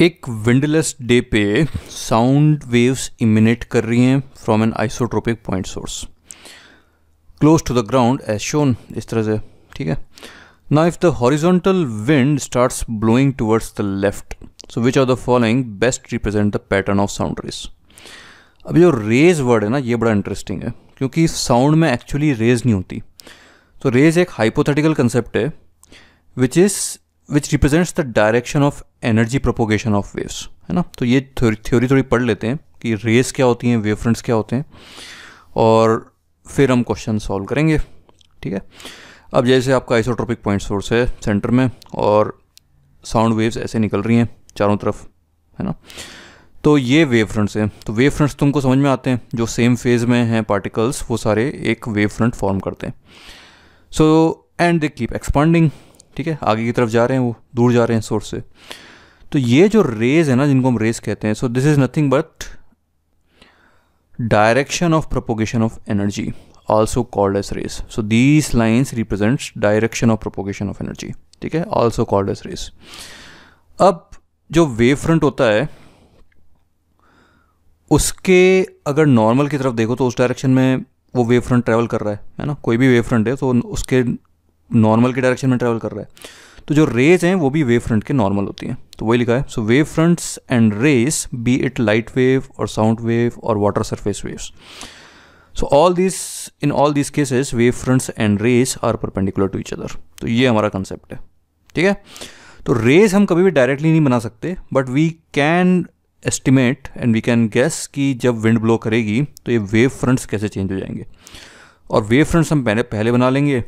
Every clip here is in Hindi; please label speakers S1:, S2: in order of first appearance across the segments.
S1: एक विंडलेस डे पे साउंड वेव्स इमिनेट कर रही हैं from an isotropic point source close to the ground as shown इस तरह से ठीक है ना if the horizontal wind starts blowing towards the left so which are the following best represent the pattern of sound rays अब जो रेज वर्ड है ना ये बड़ा इंटरेस्टिंग है क्योंकि साउंड में एक्चुअली रेज नहीं होती तो रेज एक हाइपोथेटिकल कंसेप्ट है which is which represents the direction of energy propagation of waves है ना तो ये थ्योरी थोड़ी पढ़ लेते हैं कि रेस क्या होती हैं वेव फ्रंट्स क्या होते हैं और फिर हम क्वेश्चन सॉल्व करेंगे ठीक है अब जैसे आपका आइसोट्रोपिक पॉइंट सोर्स है सेंटर में और साउंड वेव्स ऐसे निकल रही हैं चारों तरफ है ना तो ये वेव फ्रंट्स हैं तो वेव फ्रंट्स तुमको समझ में आते हैं जो सेम फेज़ में हैं पार्टिकल्स वो सारे एक वेव फ्रंट फॉर्म करते हैं so and they keep expanding ठीक है आगे की तरफ जा रहे हैं वो दूर जा रहे हैं सोर्स से तो ये जो रेज है ना जिनको हम रेज कहते हैं so this is nothing but direction of propagation of energy also called as rays so these lines represent direction of propagation of energy ठीक है ऑल्सो कॉल्ड एस रेस अब जो वेव फ्रंट होता है उसके अगर नॉर्मल की तरफ देखो तो उस डायरेक्शन में वो वेव फ्रंट ट्रेवल कर रहा है है ना कोई भी वेव फ्रंट है तो उसके नॉर्मल के डायरेक्शन में ट्रैवल कर रहा है तो जो रेज हैं वो भी वेव फ्रंट के नॉर्मल होती हैं तो वही लिखा है so wave fronts and rays be it light wave और साउंड वेव और water surface waves so all this in all this cases wave fronts and rays are perpendicular to each other तो ये हमारा कंसेप्ट है ठीक है तो रेज हम कभी भी डायरेक्टली नहीं बना सकते but we can estimate and we can guess कि जब विंड ब्लो करेगी तो ये वेव फ्रंट्स कैसे चेंज हो जाएंगे और वेव फ्रंट्स हम पहले पहले बना लेंगे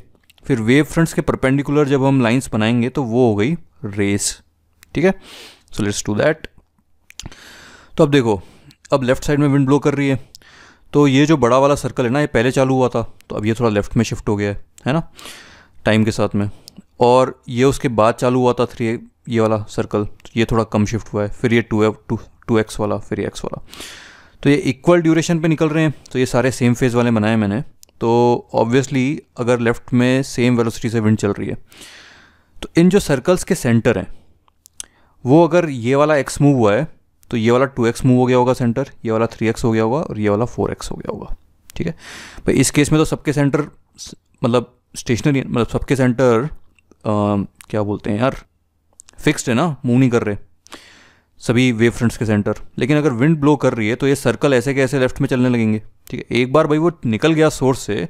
S1: फिर वेव फ्रंट्स के परपेंडिकुलर जब हम लाइंस बनाएंगे तो वो हो गई रेस ठीक है सो लेट्स डू दैट तो अब देखो अब लेफ्ट साइड में विंड ब्लो कर रही है तो ये जो बड़ा वाला सर्कल है ना ये पहले चालू हुआ था तो अब ये थोड़ा लेफ्ट में शिफ्ट हो गया है है ना टाइम के साथ में और ये उसके बाद चालू हुआ था थ्री ये वाला सर्कल तो ये थोड़ा कम शिफ्ट हुआ है फिर ये टू टू एक्स वाला फिर ये एक्स वाला तो ये इक्वल ड्यूरेशन पे निकल रहे हैं तो ये सारे सेम फेज़ वाले बनाए मैंने तो ऑब्वियसली अगर लेफ़्ट में सेम वेलोसिटी से विंड चल रही है तो इन जो सर्कल्स के सेंटर हैं वो अगर ये वाला एक्स मूव हुआ है तो ये वाला टू एक्स मूव हो गया होगा सेंटर ये वाला थ्री एक्स हो गया होगा और ये वाला फोर एक्स हो गया होगा ठीक है भाई इस केस में तो सबके सेंटर मतलब स्टेशनरी मतलब सबके सेंटर आ, क्या बोलते हैं यार फिक्स्ड है ना मूव नहीं कर रहे सभी वेव फ्रंट्स के सेंटर लेकिन अगर विंड ब्लो कर रही है तो ये सर्कल ऐसे के ऐसे लेफ्ट में चलने लगेंगे ठीक है एक बार भाई वो निकल गया सोर्स से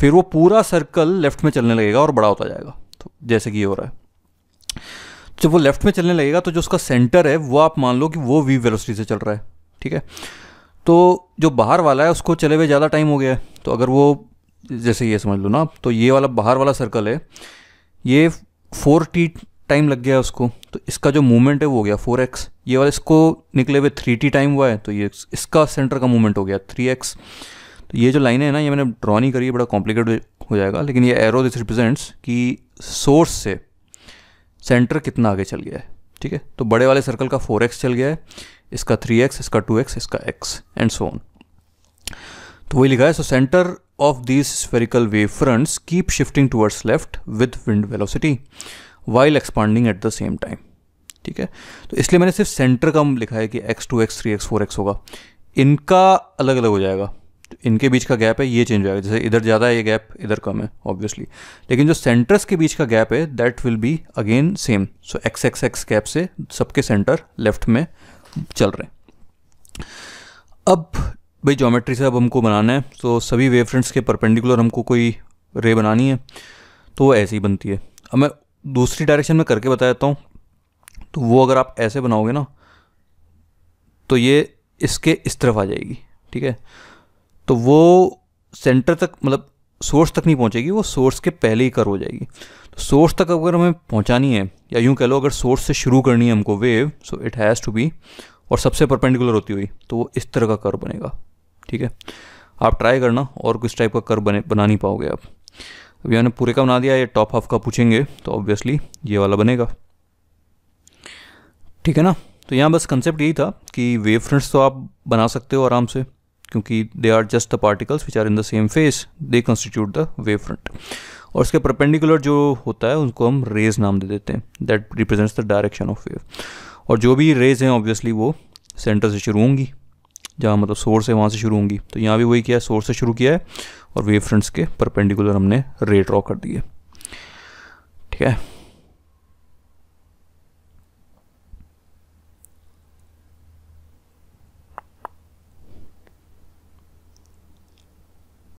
S1: फिर वो पूरा सर्कल लेफ्ट में चलने लगेगा और बड़ा होता जाएगा तो जैसे कि ये हो रहा है जब वो लेफ्ट में चलने लगेगा तो जो उसका सेंटर है वो आप मान लो कि वो वी वेलोसिटी से चल रहा है ठीक है तो जो बाहर वाला है उसको चले हुए ज़्यादा टाइम हो गया है तो अगर वो जैसे ये समझ लो ना तो ये वाला बाहर वाला सर्कल है ये फोर टी टाइम लग गया उसको तो इसका जो मूवमेंट है वो हो गया फोर एक्स ये वाला इसको निकले हुए थ्री टी टाइम हुआ है तो ये इसका सेंटर का मूवमेंट हो गया थ्री एक्स तो ये जो लाइनें हैं ना ये मैंने ड्रॉ नहीं करी है बड़ा कॉम्प्लिकेटेड हो जाएगा लेकिन ये एरो दिस रिप्रेजेंट्स कि सोर्स से सेंटर कितना आगे चल गया है ठीक है तो बड़े वाले सर्कल का फोर एक्स चल गया है इसका थ्री एक्स इसका टू एक्स इसका एक्स एंड सो ऑन तो वही लिखा है so centre of these spherical wave fronts keep shifting towards left with wind velocity while expanding at the same time ठीक है तो इसलिए मैंने सिर्फ सेंटर का लिखा है कि x two x three x four x होगा इनका अलग अलग हो जाएगा तो इनके बीच का गैप है ये चेंज हो जाएगा जैसे इधर ज़्यादा है ये गैप इधर कम है ऑब्वियसली लेकिन जो सेंटर्स के बीच का गैप है that will be again same so x x x gap से सबके सेंटर लेफ्ट में चल रहे हैं अब भाई जोमेट्री से अब हमको बनाना है तो सभी वेव फ्रंट्स के परपेंडिकुलर हमको कोई रे बनानी है तो वो ऐसे ही बनती है अब मैं दूसरी डायरेक्शन में करके बता देता हूँ तो वो अगर आप ऐसे बनाओगे ना तो ये इसके इस तरफ आ जाएगी ठीक है तो वो सेंटर तक मतलब सोर्स तक नहीं पहुंचेगी वो सोर्स के पहले ही कर हो जाएगी तो सोर्स तक अगर हमें पहुंचानी है या यूं कह लो अगर सोर्स से शुरू करनी है हमको wave so it has to be और सबसे परपेंडिकुलर होती हुई तो वो इस तरह का कर बनेगा ठीक है आप ट्राई करना और किस टाइप का कर बने बना नहीं पाओगे आप अभी हमने पूरे का बना दिया ये टॉप हाफ का पूछेंगे तो ऑब्वियसली ये वाला बनेगा ठीक है ना तो यहाँ बस कंसेप्ट यही था कि वेव फ्रंट्स तो आप बना सकते हो आराम से क्योंकि they are just the particles which are in the same phase they constitute the wave front और उसके परपेंडिकुलर जो होता है उनको हम रेज नाम दे देते हैं that represents the direction of wave और जो भी रेज हैं ऑब्वियसली वो सेंटर से शुरू होंगी जहाँ मतलब सोर्स है वहाँ से शुरू होंगी तो यहाँ भी वही किया है सोर्स से शुरू किया है और वेव फ्रंट्स के परपेंडिकुलर हमने रे ड्रॉ कर दिए ठीक है